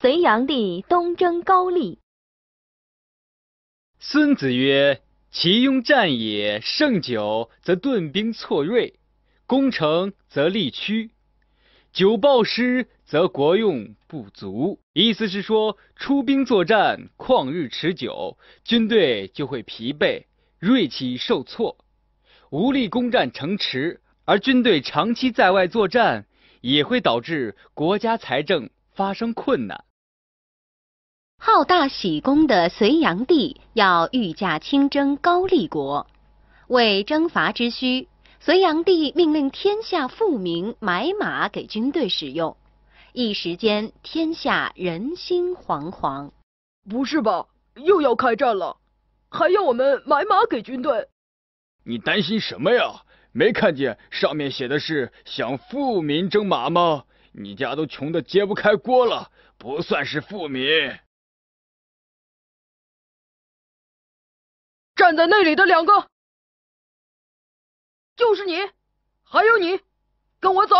隋炀帝东征高丽。孙子曰：“其用战也，胜久则顿兵挫锐，攻城则力屈；久暴失则国用不足。”意思是说，出兵作战旷日持久，军队就会疲惫、锐气受挫，无力攻占城池；而军队长期在外作战，也会导致国家财政发生困难。好大喜功的隋炀帝要御驾亲征高丽国，为征伐之需，隋炀帝命令天下富民买马给军队使用，一时间天下人心惶惶。不是吧？又要开战了，还要我们买马给军队？你担心什么呀？没看见上面写的是想富民征马吗？你家都穷得揭不开锅了，不算是富民。站在那里的两个，就是你，还有你，跟我走。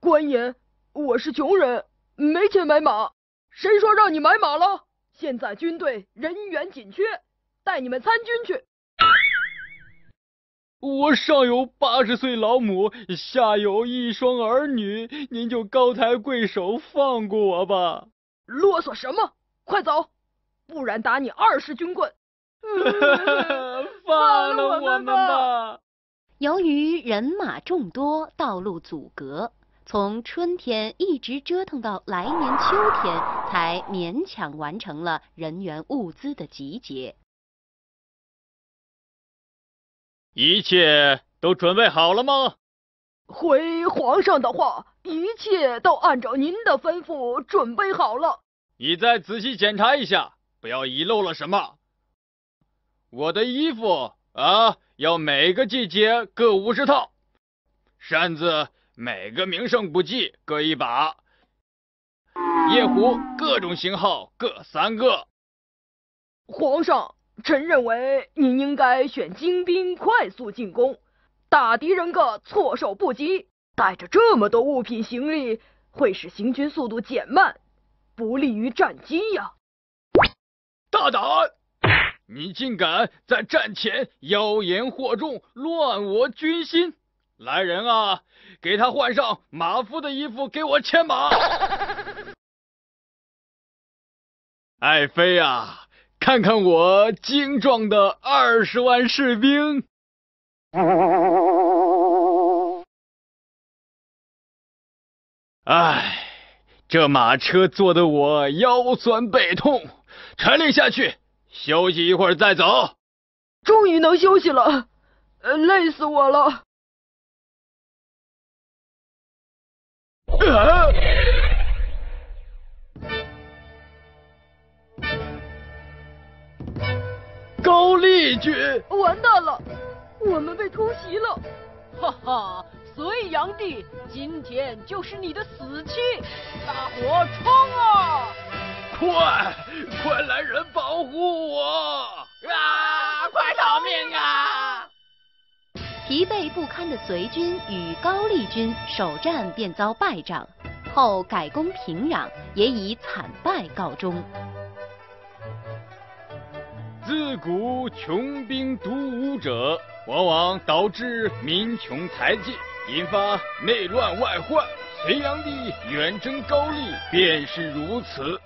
官爷，我是穷人，没钱买马。谁说让你买马了？现在军队人员紧缺，带你们参军去。我上有八十岁老母，下有一双儿女，您就高抬贵手，放过我吧。啰嗦什么？快走，不然打你二十军棍。放了我们吧！由于人马众多，道路阻隔，从春天一直折腾到来年秋天，才勉强完成了人员物资的集结。一切都准备好了吗？回皇上的话，一切都按照您的吩咐准备好了。你再仔细检查一下，不要遗漏了什么。我的衣服啊，要每个季节各五十套；扇子每个名胜古迹各一把；夜壶各种型号各三个。皇上，臣认为您应该选精兵快速进攻，打敌人个措手不及。带着这么多物品行李，会使行军速度减慢，不利于战机呀。大胆！你竟敢在战前妖言惑众，乱我军心！来人啊，给他换上马夫的衣服，给我牵马。爱妃啊，看看我精壮的二十万士兵。哎，这马车坐的我腰酸背痛，传令下去。休息一会儿再走。终于能休息了，呃，累死我了。高丽军，完蛋了，我们被突袭了！哈哈，隋炀帝，今天就是你的死期！大伙冲啊！快，快来人！保护我！啊，快逃命啊！疲惫不堪的隋军与高丽军首战便遭败仗，后改攻平壤也以惨败告终。自古穷兵黩武者，往往导致民穷财尽，引发内乱外患。隋炀帝远征高丽便是如此。